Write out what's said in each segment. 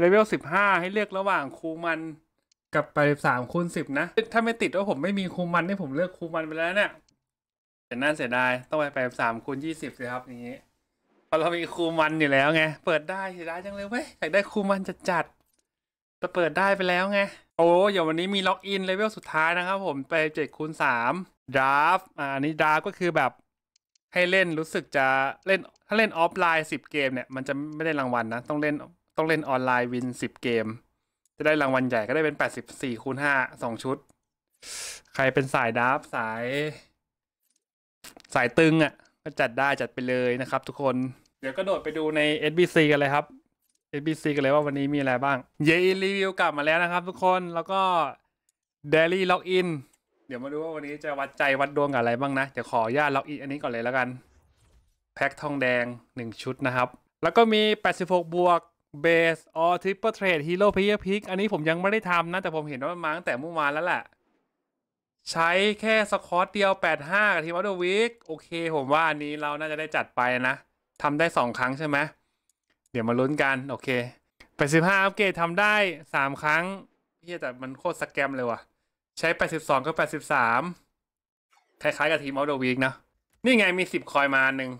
เลเวลสิบห้าให้เลือกระหว่างคูมันกับไปสามคูณสิบนะ ถ้าไม่ติดว่าผมไม่มีคูมันให้ผมเลือกคูมันไปแล้วเนี่ยแต่น่าเสียดายต้องไปไปสามคูณยี่สิบสิครับนี้พอเรามีคูมันอยู่แล้วไง เปิดได้เสียดายจังเลยเว้ยอยากได้คูมันจัดจัดจะเปิดได้ไปแล้วไง โอ้อย่าวันนี้มีล็อกอินเลเวลสุดท้ายนะครับผมไปเจ็ดคูณสามดราฟอ่านี้ดราฟก็คือแบบให้เล่นรู้สึกจะเล่นถ้าเล่นออฟไลน์สิบเกมเนี่ย มันจะไม่ได้รางวัลนะต้องเล่นต้องเล่นออนไลน์วินสิบเกม จะได้รางวัลใหญ่ก็ได้เป็นแปดสิบสี่คูณห้าสองชุด ใครเป็นสายดับสาย สายตึงอะ่ะก็จัดได้จัดไปเลยนะครับทุกคน เดี๋ยวก็โดดไปดูใน SBC กันเลยครับ SBC กันเลยว่าวันนี้มีอะไรบ้าง เยรีวิวกลับมาแล้วนะครับทุกคนแล้วก็ Daily Login เดี๋ยวมาดูว่าวันนี้จะวัดใจวัดดวงกับอะไรบ้างนะเดี๋ยวขอญาตล็อกอินอันนี้ก่อนเลยแล้วกันแพ็คทองแดง1ชุดนะครับแล้วก็มี86บวกเบสออทริปเปอร์เทรดฮีโร่เพยอพิกอันนี้ผมยังไม่ได้ทำนะ แต่ผมเห็นว่ามันมาตั้งแต่เมื่อวานแล้วแหละ ใช้แค่สคอตเดียว 85 กับทีมอลเดอร์วิกโอเค ผมว่าอันนี้เราน่าจะได้จัดไปนะทำได้ 2 ครั้งใช่ไหมเดี๋ยวมาลุ้นกัน โอเค85 อัปเกรดทำได้ 3 ครั้งเฮียแต่มันโคตรสแกมเลยว่ะ ใช้ 82กับ83 คล้ายๆ กับทีมอลเดอร์วิกนะ นี่ไงมี 10คอยมาหนึ่ง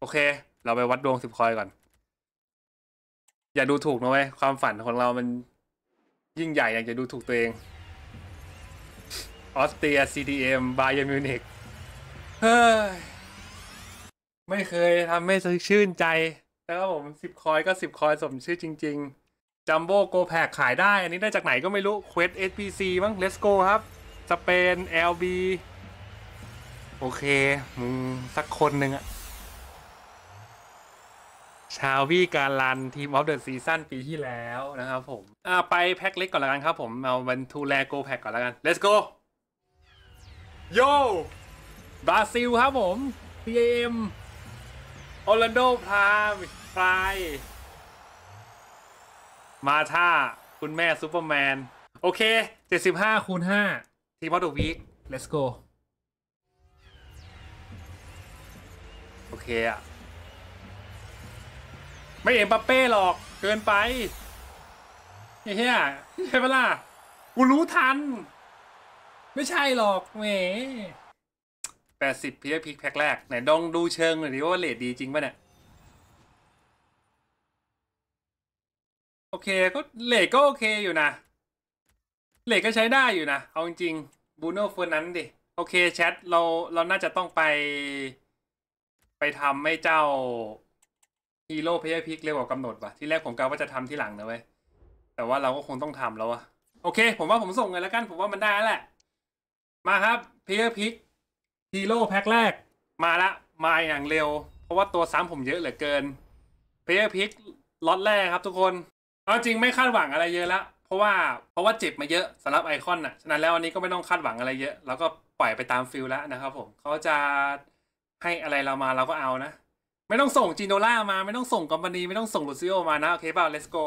โอเค เราไปวัดดวง10คอยก่อนอย่าดูถูกนะเว้ยความฝันของเรามันยิ่งใหญ่อย่าจะดูถูกตัวเองออสเตรีย CDM บาเยมิวนิกเฮ้ยไม่เคยทำให้ชื่นใจแล้วผมสิบคอยก็สิบคอยสมชื่อจริง ๆจัมโบ้โกแพกขายได้ อันนี้ได้จากไหนก็ไม่รู้เควส HPC มั้งเลสโกครับสเปน LB โอเค มึงสักคนหนึ่งอะชาววี่การลันทีมออฟเดอะซีซั่นปีที่แล้วนะครับผมอ่าไปแพ็คเล็กก่อนละกันครับผม เอาบันทูแลโกแพ็คก่อนละกัน let's go โยบราซิลครับผม PAM อ็มโอลนโดพราพรายมาท่าคุณแม่ซูเปอร์แมน โอเค 75คูณ5ทีมออฟเดอะวีค let's go โอเคอะไม่เอ็มปาเป้หรอกเกินไป เฮียใช่ปะล่ะกูรู้ทัน ไม่ใช่หรอกเหมแปดสิบพีพิกแพ็คแรกไหนดองดูเชิงหน่อยดิว่าเลดดีจริงป่ะเนี่ย โอเคก็เลดก็โอเคอยู่นะเลดก็ใช้ได้อยู่นะเอาจริงบูโน่เฟอร์นั้นดิ โอเคแชท เราเราน่าจะต้องไปไปทำให้เจ้าฮีโร่เพย์พิกเร็วกว่ากำหนดป่ะที่แรกผมกะว่าจะทำที่หลังนะเว้ย แต่ว่าเราก็คงต้องทำแล้วอะโอเค ผมว่าผมส่งเลยแล้วกัน ผมว่ามันได้แล้วหละ มาครับเพย์พิกฮีโร่แพ็คแรกมาละมาอย่างเร็วเพราะว่าตัวซ้ำผมเยอะเหลือเกินเพย์พิกล็อตแรกครับทุกคนเอาจริงไม่คาดหวังอะไรเยอะละเพราะว่าเพราะว่าเจ็บมาเยอะสำหรับไอคอนน่ะฉะนั้นแล้ววันนี้ก็ไม่ต้องคาดหวังอะไรเยอะ แล้วก็ปล่อยไปตามฟิลแล้วนะครับ ผมเขาจะให้อะไรเรามาเราก็เอานะไม่ต้องส่งจิโนล่ามาไม่ต้องส่งกัมบานี ไม่ต้องส่งลูซิโอมานะ โอเคเปล่า let's go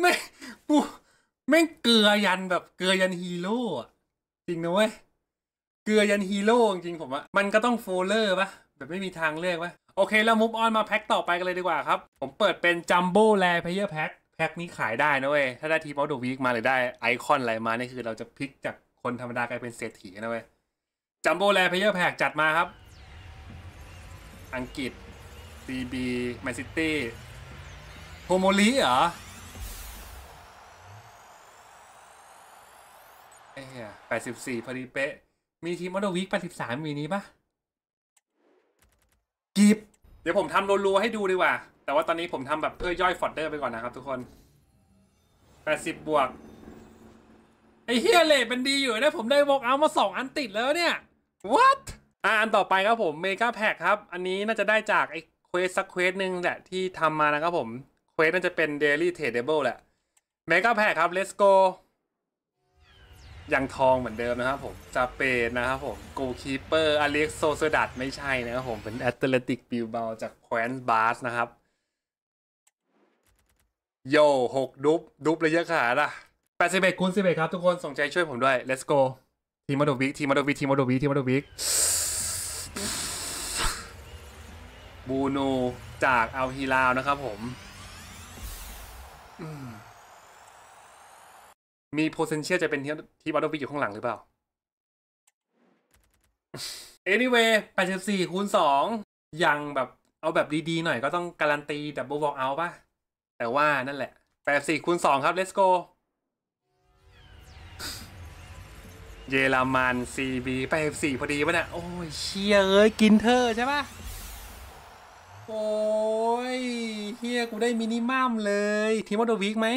ไม่กูไม่เกลือยันแบบ เกลือยันฮีโร่อะจริงนะเว้ย เกลือยันฮีโร่จริงผมอะมันก็ต้องโฟลเลอร์ปะแบบไม่มีทางเลือกปะโอเคแล้ว มูฟออนมาแพ็คต่อไปกันเลยดีกว่าครับ ผมเปิดเป็นจัมโบ้แล์เพเยอร์แพ็คแพ็คนี้ขายได้นะเว้ยถ้าได้ทีมออฟเดอะวีคมาหรือได้ไอคอนอะไรมานี่คือเราจะพลิกจากคนธรรมดากลายเป็นเศรษฐีนะเว้ยจัมโบ้แลเพเยอร์แพกจัดมาครับ อังกฤษซีบีแมนซิตี้โฮโมลีเหรอไอ้เหี้ยแปดสิบสี่พอดีเป๊ะมีทีมออโดวิกแปดสิบสามมีนี้ปะกีบเดี๋ยวผมทำรัวๆให้ดูดีกว่า แต่ว่าตอนนี้ผมทำแบบเพื่อย่อยฟอร์เดอร์ไปก่อนนะครับทุกคนแปดสิบบวก ไอ้เฮียเลทมันดีอยู่นะผมได้วอกเอามาสองอันติดแล้วเนี่ย what อ่าอันต่อไปครับผมเมกาแพคครับ อันนี้น่าจะได้จาก ไอ้เควสซักเควสหนึ่งแหละที่ทำมานะครับผมเควสน่าจะเป็นเดลี่เทเดเบิลแหละ เมกาแพคครับ let's go ยังทองเหมือนเดิมนะครับผมจะเปนนะครับผมโกคีเปอร์อเล็กโซเซดัตไม่ใช่นะครับผมเป็นแอตเลติกบิลเบลจากแควนบาสนะครับ โยหกดุบ ดุบเลยะขาละแปดสิบเอ็ดคูณสิบเอ็ดครับทุกคนสนใจช่วยผมด้วย let's go ทีมอดวิกทีมอดวิกทีมอดวิกทีมอดวิกบูนูจากอัลฮีลาวนะครับผม มี potential จะเป็นที่มอดวิกอยู่ข้างหลังหรือเปล่า anyway 84คูณ2ยังแบบเอาแบบดีๆหน่อยก็ต้องการันตีดับเบิลวอล์กเอาป่ะ แต่ว่านั่นแหละ 84คูณ2ครับ let's go เยอรมัน CB ไป F4 พอดีป่ะเนี่ยโอ้ยเชี่ยเอ้ยกินเธอใช่ปะโอ้ยเฮียกูได้มินิมัมเลย ทีมอดวิกไหม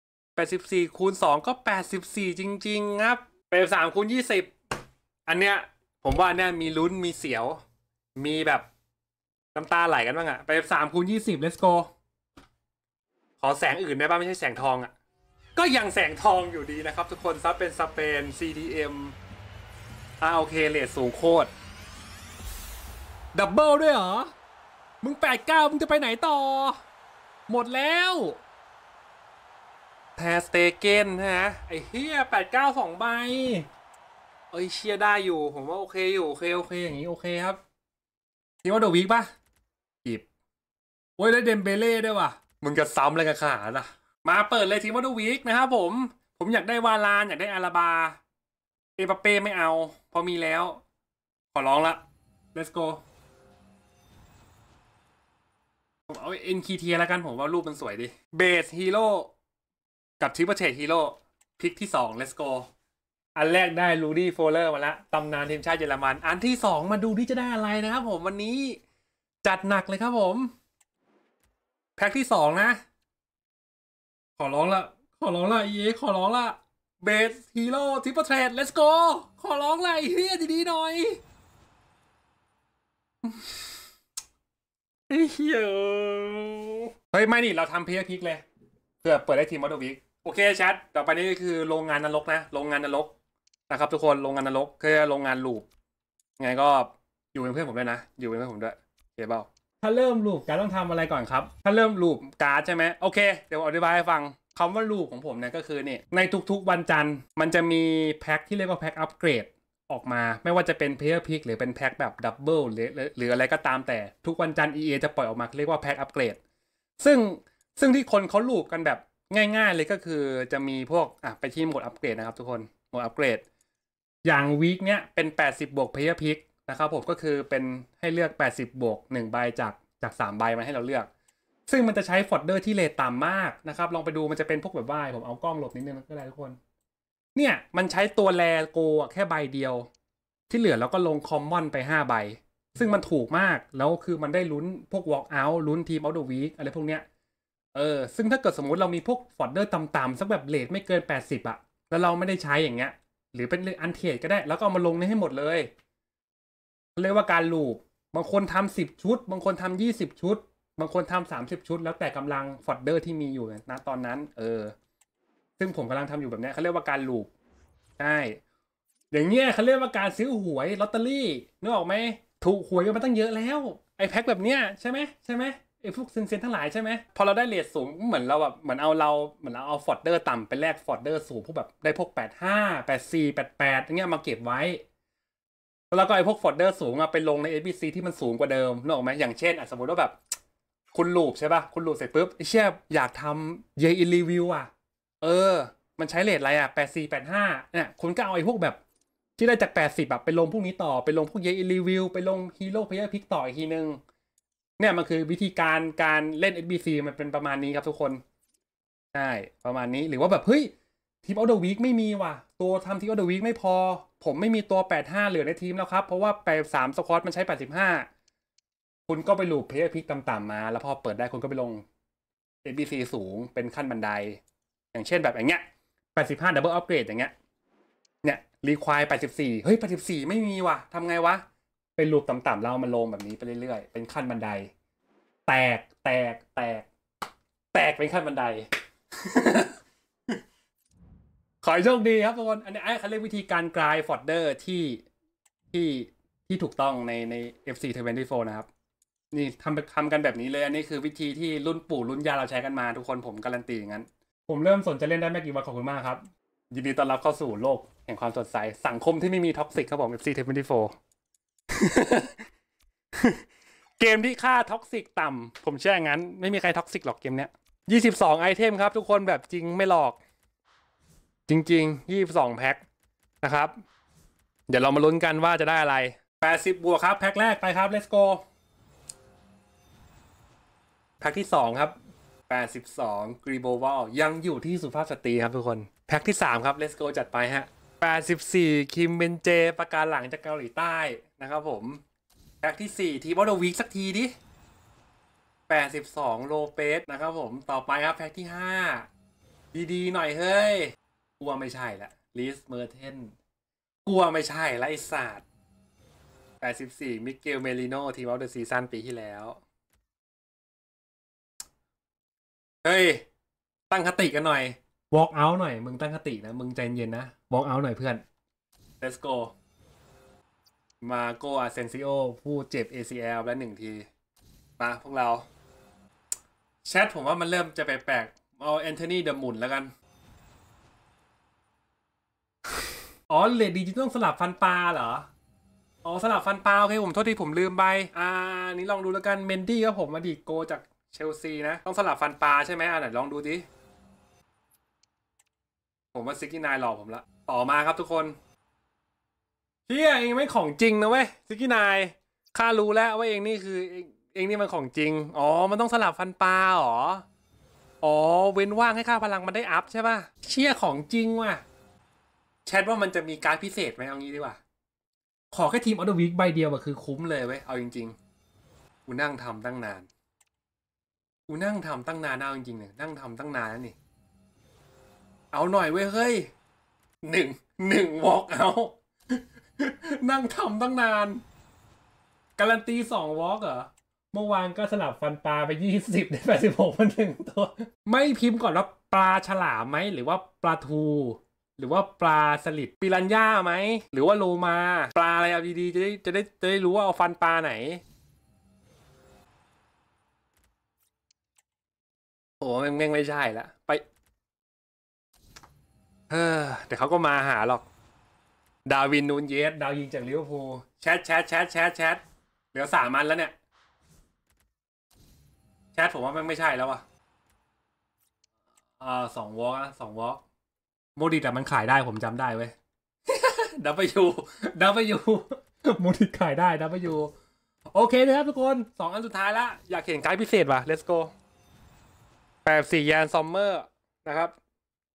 84คูณ2ก็ 84 จริง ๆ ครับปา3คูณ20 อันเนี้ยผมว่าเนี่ยมีลุ้นมีเสียว มีแบบน้ำตาไหลกันบ้างอะปา3คูณ20 let's go ขอแสงอื่นได้ป่ะ ไม่ใช่แสงทองอะก็ยังแสงทองอยู่ดีนะครับทุกคนซับเป็นสเปน CDM อ่าโอเคเลทสูงโคตร ดับเบิลด้วยเหรอ มึงแปดเก้ามึงจะไปไหนต่อ หมดแล้ว แทสเตเกนฮะ ไอ้เฮียแปดเก้าสองใบเอ้ยเชียได้อยู่ ผมว่าโอเคอยู่โอเคโอเคอย่างนี้ โอเคครับคิดว่าเดอะวิกปะหยิบ โอ้ยได้เดมเบเล่ด้วยว่ะ มึงจะซ้ำอะไรกับขาล่ะมาเปิดเลยทีมวอเดอร์วีคนะครับผม ผมอยากได้วาลาน อยากได้อาราบา เอปเป้ไม่เอา พอมีแล้ว ขอร้องละ let's go ผมเอาเอ็นคีเทียแล้วกันผมว่ารูปมันสวยดิ เบสฮีโร่กับทิปเปอร์เชตฮีโร่พิกที่สอง let's go อันแรกได้ลูดี้โฟเลอร์มาละตำนานทีมชาติเยอรมัน อันที่สองมาดูที่จะได้อะไรนะครับผมวันนี้จัดหนักเลยครับผมแพ็คที่สองนะขอร้องละ ขอร้องละเอขอร้องละ เบส ฮีโร่ ทิปเปอร์เทรด let's go ขอร้องละเฮียดีๆหน่อยเฮียเฮ้ยไม่นี่เราทำเพย์พิกเลยเพื่อเปิดได้ทีมมอดวิกโอเคชัดต่อไปนี้คือโรงงานนรกนะโรงงานนรกนะครับ ทุกคนโรงงานนรกคือโรงงานลูปไงก็อยู่เป็นเพื่อนผมด้วยนะอยู่เป็นเพื่อนผมด้วยเคเบ้าถ้าเริ่มลูปการต้องทำอะไรก่อนครับ ถ้าเริ่มลูปการ์ดใช่ไหมโอเคเดี๋ยวอธิบายให้ฟังคาว่าลูปของผมเนี่ยก็คือเนี่ยในทุกๆวันจันทร์มันจะมีแพ็คที่เรียกว่าแพ็คอัปเกรดออกมาไม่ว่าจะเป็นเพลย์พิกหรือเป็นแพ็คแบบดับเบิลหรือหรืออะไรก็ตามแต่ทุกวันจันทร์ EA จะปล่อยออกมา เรียกว่าแพ็คอัปเกรดซึ่งซึ่งที่คนเขาลูปกันแบบง่ายๆเลยก็คือจะมีพวกอ่ะไปที่โหมดอัปเกรดนะครับ ทุกคนโหมดอัปเกรดอย่างวีคเนี้ยเป็น80บวกเพลย์พิกนะครับผมก็คือเป็นให้เลือก 80 บวก1ใบจากจาก3ใบมาให้เราเลือก ซึ่งมันจะใช้โฟลเดอร์ที่เลทต่ำมากนะครับ ลองไปดูมันจะเป็นพวกแบบว่าผมเอากล้องหลบนิดนึงก็ได้ทุกคน เนี่ยมันใช้ตัวแรโกแค่ใบเดียว ที่เหลือเราก็ลงคอมมอนไป5ใบซึ่งมันถูกมากแล้วคือมันได้ลุ้นพวก walk out ลุ้นทีมเอ t t ดวีอะไรพวกเนี้ยเออซึ่งถ้าเกิดสมมุติเรามีพวกฟอดเดอร์ต่ำๆสักแบบเลทไม่เกิน 80อะแล้วเราไม่ได้ใช้อย่างเงี้ยหรือเป็นอันเทรดก็ได้ แล้วก็เอามาลงนี้ให้หมดเลยเรียกว่าการลูปบางคนทำสิบชุด บางคนทำยี่สิบชุด บางคนทำสามสิบชุด แล้วแต่กำลังฟอร์เดอร์ที่มีอยู่นะตอนนั้น เออ ซึ่งผมกำลังทำอยู่แบบนี้เขาเรียกว่าการลูปใช่ อย่างเงี้ยเขาเรียกว่าการซื้อหวยลอตเตอรี่นึกออกไหม ถูกหวยกันมาตั้งเยอะแล้ว ไอ้แพ็คแบบเนี้ยใช่ไหมใช่ไหมไอ้พวกเซนเซนทั้งหลายใช่ไหม พอเราได้เลทสูงเหมือนเราแบบเหมือนเอาเราเหมือนเราเอาฟอร์เดอร์ ต่ำไปแลกฟอร์เดอร์สูงพวกแบบได้พวกแปดห้าแปดอย่างเงี้ยมาเก็บไว้แล้วก็ไอ้พวกโฟลเดอร์สูงอะไปลงใน ABC ที่มันสูงกว่าเดิมนึกออกไหมอย่างเช่นสมมติว่าแบบคุณลูปใช่ป่ะคุณลูปเสร็จปุ๊บไอ้เชี่ยอยากทำเยอินรีวิวอ่ะ เออ มันใช้เลทอะไรอะแปดสี่แปดห้าเนี่ยคุณก็เอาไอ้พวกแบบ ที่ได้จากแปดสิบแบบไปลงพวกนี้ต่อไปลงพวกเยอินรีวิวไปลงฮีโร่เพย์พิกต่ออีกทีนึงเนี่ยมันคือวิธีการการเล่น a b c มันเป็นประมาณนี้ครับทุกคนใช่ประมาณนี้หรือว่าแบบเฮ้ยทีมออเดอร์วีคไม่มีว่ะ ตัวทำทีมออเดอร์วีคไม่พอผมไม่มีตัว 85 เหลือในทีมแล้วครับ เพราะว่าไป3สควอตมันใช้ 85 คุณก็ไปลูปเพลย์พิกต่ำๆมา แล้วพอเปิดได้คุณก็ไปลง ABC สูง เป็นขั้นบันได อย่างเช่นแบบอย่างเงี้ย85ับเบิลอั g เกรดอย่างเงี้ย เนี่ยรีควาย84เฮ้ย 84 ไม่มีว่ะทำไงวะเป็นลูปต่ำๆเรามันลงแบบนี้ไปเรื่อยๆเป็นขั้นบันได แตกแตกแตก แตก เป็นขั้นบันไดขอให้โชคดีครับทุกคนอันนี้เขาเรียกวิธีการกลายฟอดเดอร์ที่ที่ที่ถูกต้องในใน FC 24 นะครับ นี่ทำทำกันแบบนี้เลย อันนี้คือวิธีที่รุ่นปู่รุ่นย่าเราใช้กันมาทุกคนผมการันตีอย่างนั้น ผมเริ่มสนใจเล่นได้ไม่กี่วันขอบคุณมากครับ ยินดีต้อนรับเข้าสู่โลกแห่งความสดใส สังคมที่ไม่มีท็อกซิกครับผม FC 24เกมที่ค่าท็อกซิกต่ำผมเชื่อองั้น ไม่มีใครท็อกซิกหรอกเกมเนี้ย22ไอเทมครับทุกคนแบบจริงไม่หลอกจริงๆ22แพ็ค นะครับ เดี๋ยวเรามาลุ้นกันว่าจะได้อะไร 80บวกครับแพ็คแรกไปครับ let's go แพ็คที่ 2 ครับ 82 g r i b o v a l ยังอยู่ที่สุภาพสตรีครับทุกคน แพ็คที่ 3 ครับ let's go จัดไปฮะ84 คิมเบนเจ ประกาศหลังจากเกาหลีใต้นะครับผม แพ็คที่ 4 ทีบอลวีคสักทีดิ 82โลเปสนะครับผมต่อไปครับแพ็คที่5 ดีๆ หน่อยเฮ้ยกลัวไม่ใช่ละลิสเมอร์เทนกลัวไม่ใช่ละไอศาสตร์แปดสสิบี่มิเกลเมลิโนทีมออฟเดอะซีซันปีที่แล้ว เฮ้ย ตั้งคติกันหน่อย วอล์ก out หน่อย มึงตั้งคตินะ มึงใจเย็นนะ วอล์ก out หน่อยเพื่อน let's go มาโกอาเซนซิโอผู้เจ็บ ACL และหนึ่งที มาพวกเรา แชทผมว่ามันเริ่มจะแปลกๆเอาแอนโทนีเดอะมุนแล้วกันอ๋อเลดดิจิต้องสลับฟันปลาเหรอ อ๋อ สลับฟันปลา โอเค ผมโทษที่ผมลืมไป อ่านี้ลองดูแล้วกัน เมนดี้ก็ผมอดีตโกจากเชลซีนะ ต้องสลับฟันปลาใช่ไหม อ่านลองดูดิ ผมว่าซิกกี้นายหลอกผมละ ต่อมาครับทุกคนเฮียเองไม่ของจริงนะเว้ยซิกกี้นาย ข้ารู้แล้วว่าเองนี่คือ เองเองนี่มันของจริง อ๋อ มันต้องสลับฟันปลาหรอ อ๋อ เว้นว่างให้ข้าพลังมันได้อัพใช่ป่ะ เชี่ยของจริงว่ะแชทว่ามันจะมีการพิเศษไหมเอางี้ดีกว่าขอแค่ทีมออเดอร์วิกใบเดียวอะคือ คุ้มเลยเว้ยเอาจริงๆกูนั่งทำตั้งนานกูนั่งทำตั้งนานเอาจริงๆเนี่ยนั่งทำตั้งนานแล้วนี่เอาหน่อยเว้ยเฮ้ยหนึ่งหนึ่งวอล์กเอานั่งทำตั้งนานการันตีสองวอล์กเหรอเมื่อวานก็สลับฟันปลาไปยี่สิบได้แปดสิบหกมันหนึ่งตัวไม่พิมพ์ก่อนว่าปลาฉลามไหมหรือว่าปลาทูหรือว่าปลา สลิดปิรันย่าไหม หรือว่าโลมา ปลาอะไรเอาดีๆจะได้จะได้จะได้รู้ว่า เอาฟัน ปลาไหน โอ้แม่งไม่ใช่ละไปเออเดี๋ยวเขาก็มาหาหรอก ดาวินนูนเยสดาวยิงจากลิเวอร์พูลแชทแชทแชทแชทแชทเหลือสามอันแล้วเนี่ยแชทผมว่าแม่งไม่ใช่แล้วอะอ่าสองวอล์กนะสองวอล์กโมดิแต่มันขายได้ผมจำได้เว้ยดดัับบบบเเิิลลยูยูโมดิขายได้ดับบเิลยูโอเคนะครับทุกคนสองอันสุดท้ายละอยากเห็นไกด์พิเศษว่ะ let's go แปดสี่ยานซอมเมอร์นะครับ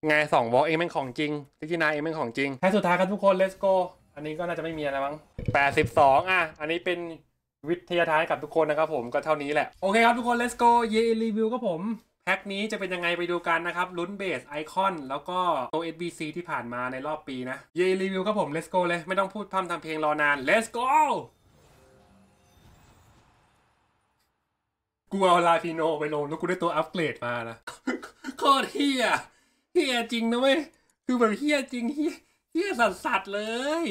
ไงสองวอลเองเป็นของจริงซิกินาเองเป็นของจริง แค่สุดท้ายครับทุกคน let's go อันนี้ก็น่าจะไม่มีอะไรมั้งแปดสิบสองอ่ะ อันนี้เป็นวิทยาทานกับทุกคนนะครับผมก็เท่านี้แหละโอเค ครับทุกคน let's go เยรีวิวก็ผมแพ็คนี้จะเป็นยังไงไปดูกันนะครับลุ้นเบสไอคอนแล้วก็ตัว SBC ที่ผ่านมาในรอบปีนะเยรีวิวครับผม let's go เลยไม่ต้องพูดพร่ำทำเพลงรอนาน let's go กูเอาลาฟิโนไปลงแล้วกูได้ตัวอัปเกรดมานะโคตรเฮียเฮียจริงนะเว้ย คือแบบเฮียจริงเฮียเฮียสัสสัสเลย